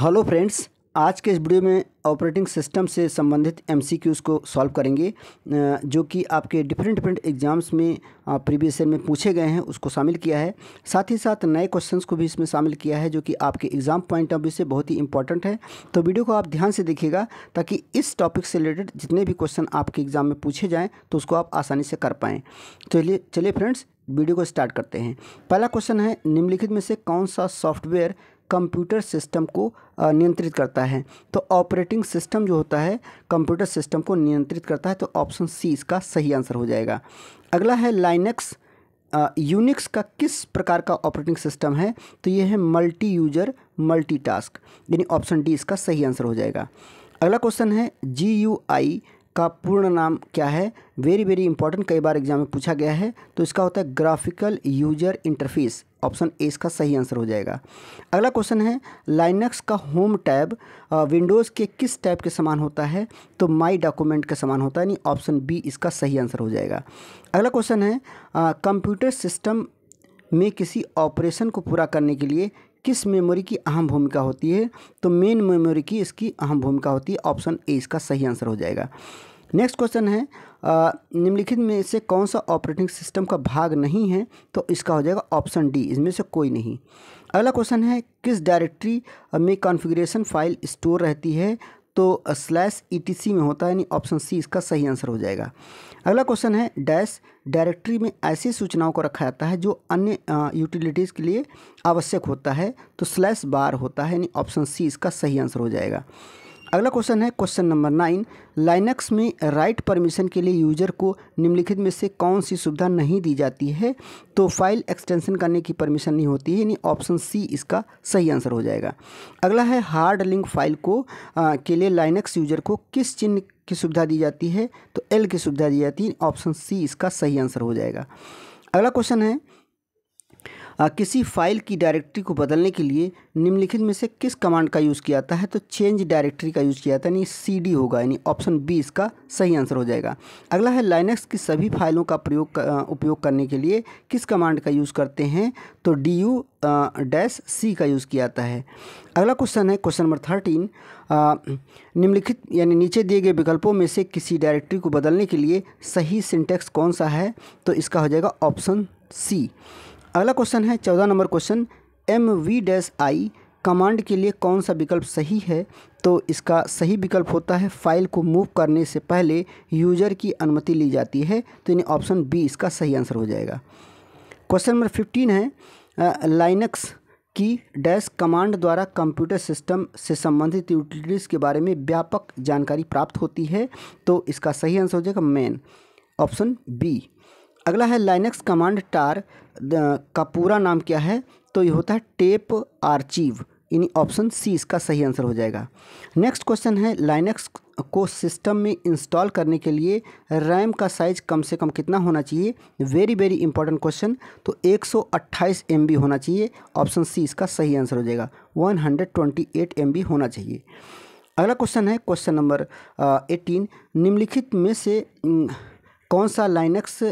hello friends आज के इस वीडियो में ऑपरेटिंग सिस्टम से संबंधित एम को सॉल्व करेंगे जो कि आपके डिफरेंट डिफरेंट एग्ज़ाम्स में प्रीवियस ईयर में पूछे गए हैं उसको शामिल किया है साथ ही साथ नए क्वेश्चंस को भी इसमें शामिल किया है जो कि आपके एग्ज़ाम पॉइंट ऑफ व्यू से बहुत ही इंपॉर्टेंट है तो वीडियो को आप ध्यान से देखिएगा ताकि इस टॉपिक से रिलेटेड जितने भी क्वेश्चन आपके एग्ज़ाम में पूछे जाएँ तो उसको आप आसानी से कर पाएँ चलिए चलिए फ्रेंड्स वीडियो को स्टार्ट करते हैं पहला क्वेश्चन है निम्नलिखित में से कौन सा सॉफ्टवेयर कंप्यूटर सिस्टम को नियंत्रित करता है तो ऑपरेटिंग सिस्टम जो होता है कंप्यूटर सिस्टम को नियंत्रित करता है तो ऑप्शन सी इसका सही आंसर हो जाएगा अगला है लाइनेक्स यूनिक्स का किस प्रकार का ऑपरेटिंग सिस्टम है तो ये है मल्टी यूजर मल्टी टास्क यानी ऑप्शन डी इसका सही आंसर हो जाएगा अगला क्वेश्चन है जी यू आई का पूर्ण नाम क्या है वेरी वेरी इंपॉर्टेंट कई बार एग्जाम में पूछा गया है तो इसका होता है graphical user interface option A इसका सही आंसर हो जाएगा अगला क्वेश्चन है लाइनक्स का होम टैब विंडोज़ के किस टैब के समान होता है तो माई डॉक्यूमेंट के समान होता है यानी ऑप्शन बी इसका सही आंसर हो जाएगा अगला क्वेश्चन है कंप्यूटर सिस्टम में किसी ऑपरेशन को पूरा करने के लिए किस मेमोरी की अहम भूमिका होती है तो मेन मेमोरी की इसकी अहम भूमिका होती है ऑप्शन ए इसका सही आंसर हो जाएगा नेक्स्ट क्वेश्चन है निम्नलिखित में से कौन सा ऑपरेटिंग सिस्टम का भाग नहीं है तो इसका हो जाएगा ऑप्शन डी इसमें से कोई नहीं अगला क्वेश्चन है किस डायरेक्टरी में कॉन्फ़िगरेशन फाइल स्टोर रहती है तो स्लैश ई में होता है यानी ऑप्शन सी इसका सही आंसर हो जाएगा अगला क्वेश्चन है डैश डायरेक्टरी में ऐसी सूचनाओं को रखा जाता है जो अन्य यूटिलिटीज़ के लिए आवश्यक होता है तो स्लैश बार होता है यानी ऑप्शन सी इसका सही आंसर हो जाएगा अगला क्वेश्चन है क्वेश्चन नंबर नाइन लाइनक्स में राइट परमिशन के लिए यूजर को निम्नलिखित में से कौन सी सुविधा नहीं दी जाती है तो फाइल एक्सटेंशन करने की परमिशन नहीं होती है यानी ऑप्शन सी इसका सही आंसर हो जाएगा अगला है हार्ड लिंक फाइल को आ, के लिए लाइनक्स यूजर को किस चिन्ह की सुविधा दी जाती है तो एल की सुविधा दी जाती है ऑप्शन सी इसका सही आंसर हो जाएगा अगला क्वेश्चन है किसी फाइल की डायरेक्टरी को बदलने के लिए निम्नलिखित में से किस कमांड का यूज़ किया जाता है तो चेंज डायरेक्टरी का यूज़ किया जाता है यानी सी डी होगा यानी ऑप्शन बी इसका सही आंसर हो जाएगा अगला है लाइनक्स की सभी फाइलों का प्रयोग उपयोग करने के लिए किस कमांड का यूज़ करते हैं तो डी यू डैश सी का यूज़ किया जाता है अगला क्वेश्चन है क्वेश्चन नंबर थर्टीन निम्नलिखित यानी नीचे दिए गए विकल्पों में से किसी डायरेक्टरी को बदलने के लिए सही सिंटेक्स कौन सा है तो इसका हो जाएगा ऑप्शन सी अगला क्वेश्चन है चौदह number question M V dash I command के लिए कौन सा विकल्प सही है तो इसका सही विकल्प होता है फाइल को मूव करने से पहले यूजर की अनुमति ली जाती है तो यानी ऑप्शन बी इसका सही आंसर हो जाएगा क्वेश्चन नंबर फिफ्टीन है लाइनक्स की डैश कमांड द्वारा कंप्यूटर सिस्टम से संबंधित यूटिलिटीज़ के बारे में व्यापक जानकारी प्राप्त होती है तो इसका सही आंसर हो जाएगा मेन ऑप्शन बी अगला है लाइनक्स कमांड टार का पूरा नाम क्या है तो ये होता है टेप आर्चीव यानी ऑप्शन सी इसका सही आंसर हो जाएगा नेक्स्ट क्वेश्चन है लाइनक्स को सिस्टम में इंस्टॉल करने के लिए रैम का साइज कम से कम कितना होना चाहिए वेरी वेरी इंपॉर्टेंट क्वेश्चन तो 128 सौ होना चाहिए ऑप्शन सी इसका सही आंसर हो जाएगा 128 हंड्रेड होना चाहिए अगला क्वेश्चन है क्वेश्चन नंबर एटीन निम्नलिखित में से कौन सा लाइनक्स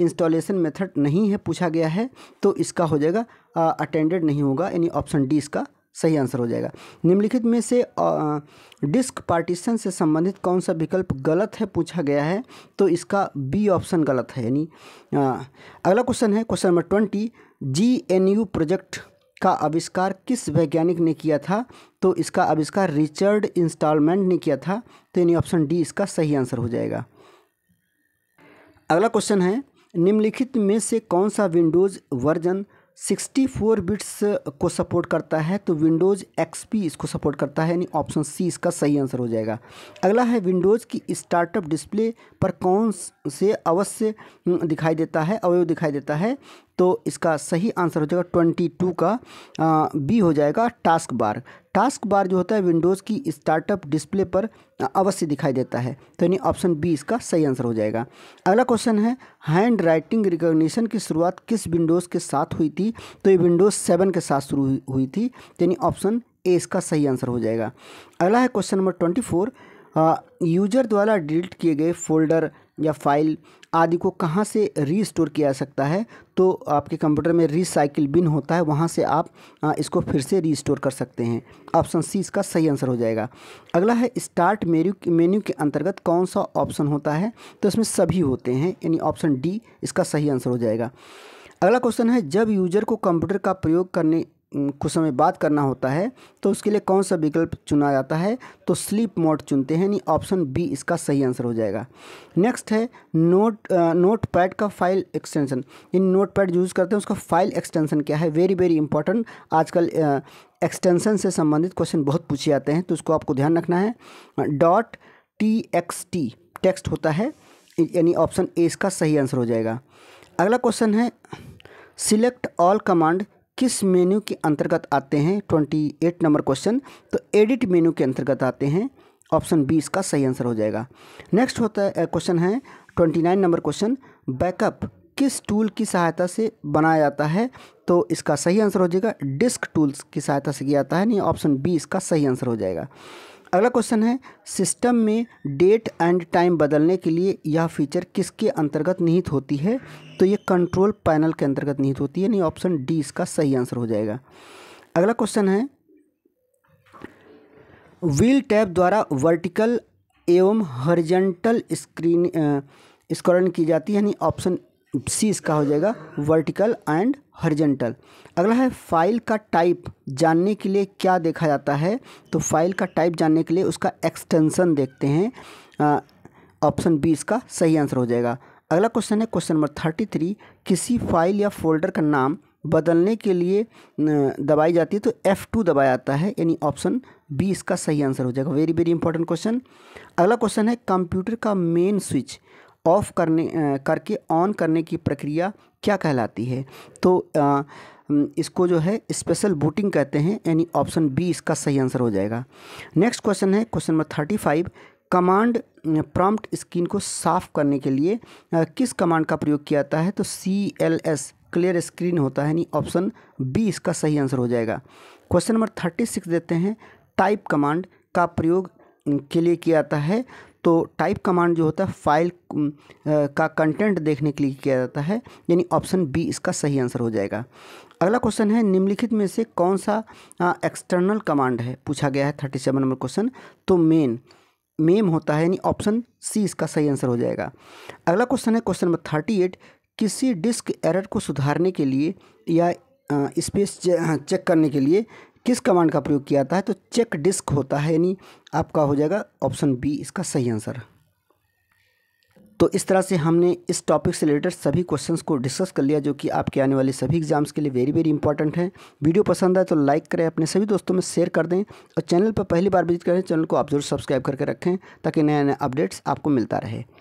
इंस्टॉलेशन मेथड नहीं है पूछा गया है तो इसका हो जाएगा अटेंडेड नहीं होगा यानी ऑप्शन डी इसका सही आंसर हो जाएगा निम्नलिखित में से डिस्क पार्टीशन से संबंधित कौन सा विकल्प गलत है पूछा गया है तो इसका बी ऑप्शन गलत है यानी अगला क्वेश्चन है question number twenty G N U project का आविष्कार किस वैज्ञानिक ने किया था तो इसका आविष्कार रिचर्ड इंस्टॉलमेंट ने किया था तो यानी ऑप्शन डी इसका सही आंसर हो जाएगा अगला क्वेश्चन है निम्नलिखित में से कौन सा विंडोज़ वर्जन 64 बिट्स को सपोर्ट करता है तो विंडोज़ एक्सपी इसको सपोर्ट करता है यानी ऑप्शन सी इसका सही आंसर हो जाएगा अगला है विंडोज़ की स्टार्टअप डिस्प्ले पर कौन से अवश्य दिखाई देता है अवयव दिखाई देता है तो इसका सही आंसर हो जाएगा ट्वेंटी टू का बी हो जाएगा टास्क बार टास्क बार जो होता है विंडोज़ की स्टार्टअप डिस्प्ले पर अवश्य दिखाई देता है तो यानी ऑप्शन बी इसका सही आंसर हो जाएगा अगला क्वेश्चन है हैंड राइटिंग रिकॉग्निशन की शुरुआत किस विंडोज़ के साथ हुई थी तो ये विंडोज़ सेवन के साथ शुरू हुई थी तो यानी ऑप्शन ए इसका सही आंसर हो जाएगा अगला है क्वेश्चन नंबर ट्वेंटी फोर हाँ, यूजर द्वारा डिलीट किए गए फोल्डर या फाइल आदि को कहाँ से रीस्टोर किया जा सकता है तो आपके कंप्यूटर में रिसाइकिल बिन होता है वहाँ से आप हाँ, इसको फिर से रीस्टोर कर सकते हैं ऑप्शन सी इसका सही आंसर हो जाएगा अगला है स्टार्ट मेन्यू मेन्यू के अंतर्गत कौन सा ऑप्शन होता है तो इसमें सभी होते हैं यानी ऑप्शन डी इसका सही आंसर हो जाएगा अगला क्वेश्चन है जब यूजर को कंप्यूटर का प्रयोग करने कुछ समय बात करना होता है तो उसके लिए कौन सा विकल्प चुना जाता है तो स्लीप मोड चुनते हैं यानी ऑप्शन बी इसका सही आंसर हो जाएगा नेक्स्ट है नोट नोट पैड का फाइल एक्सटेंशन इन नोट पैड यूज़ करते हैं उसका फाइल एक्सटेंशन क्या है वेरी वेरी इंपॉर्टेंट आजकल एक्सटेंशन से संबंधित क्वेश्चन बहुत पूछे जाते हैं तो उसको आपको ध्यान रखना है dot T X T text होता है यानी ऑप्शन ए इसका सही आंसर हो जाएगा अगला क्वेश्चन है सिलेक्ट ऑल कमांड किस मेन्यू के अंतर्गत आते हैं ट्वेंटी एट नंबर क्वेश्चन तो एडिट मेन्यू के अंतर्गत आते हैं ऑप्शन बी इसका सही आंसर हो जाएगा नेक्स्ट होता है क्वेश्चन है twenty nine number question backup किस टूल की सहायता से बनाया जाता है तो इसका सही आंसर हो जाएगा डिस्क टूल्स की सहायता से किया जाता है नहीं ऑप्शन बी इसका सही आंसर हो जाएगा अगला क्वेश्चन है सिस्टम में डेट एंड टाइम बदलने के लिए यह फीचर किसके अंतर्गत निहित होती है तो ये कंट्रोल पैनल के अंतर्गत निहित होती है यानी ऑप्शन डी इसका सही आंसर हो जाएगा अगला क्वेश्चन है व्हील टैब द्वारा वर्टिकल एवं हॉरिजेंटल स्क्रीन स्क्रॉलिंग की जाती है यानी ऑप्शन सी इसका हो जाएगा वर्टिकल एंड हॉरिजेंटल अगला है फाइल का टाइप जानने के लिए क्या देखा जाता है तो फाइल का टाइप जानने के लिए उसका एक्सटेंसन देखते हैं ऑप्शन बी इसका सही आंसर हो जाएगा अगला क्वेश्चन है क्वेश्चन नंबर थर्टी थ्री किसी फाइल या फोल्डर का नाम बदलने के लिए दबाई जाती है तो एफ़ टू दबाया जाता है यानी ऑप्शन बी इसका सही आंसर हो जाएगा वेरी वेरी इंपॉर्टेंट क्वेश्चन अगला क्वेश्चन है कंप्यूटर का मेन स्विच ऑफ करने करके ऑन करने की प्रक्रिया क्या कहलाती है तो आ, इसको जो है स्पेशल बूटिंग कहते हैं यानी ऑप्शन बी इसका सही आंसर हो जाएगा नेक्स्ट क्वेश्चन है question number thirty five command prompt screen को साफ़ करने के लिए किस कमांड का प्रयोग किया जाता है तो C L S clear screen होता है यानी ऑप्शन बी इसका सही आंसर हो जाएगा क्वेश्चन नंबर थर्टी सिक्स देते हैं टाइप कमांड का प्रयोग के लिए किया जाता है तो टाइप कमांड जो होता है फाइल का कंटेंट देखने के लिए किया जाता है यानी ऑप्शन बी इसका सही आंसर हो जाएगा अगला क्वेश्चन है निम्नलिखित में से कौन सा एक्सटर्नल कमांड है पूछा गया है थर्टी सेवन नंबर क्वेश्चन तो मेन मेम होता है यानी ऑप्शन सी इसका सही आंसर हो जाएगा अगला क्वेश्चन है क्वेश्चन नंबर थर्टी एट किसी डिस्क एरर को सुधारने के लिए या स्पेस चेक हाँ, करने के लिए किस कमांड का प्रयोग किया जाता है तो चेक डिस्क होता है यानी आपका हो जाएगा ऑप्शन बी इसका सही आंसर तो इस तरह से हमने इस टॉपिक से रिलेटेड सभी क्वेश्चंस को डिस्कस कर लिया जो कि आपके आने वाले सभी एग्जाम्स के लिए वेरी वेरी इंपॉर्टेंट है वीडियो पसंद आए तो लाइक करें अपने सभी दोस्तों में शेयर कर दें और चैनल पर पहली बार विजिट करें चैनल को आप जरूर सब्सक्राइब करके रखें ताकि नया नया अपडेट्स आपको मिलता रहे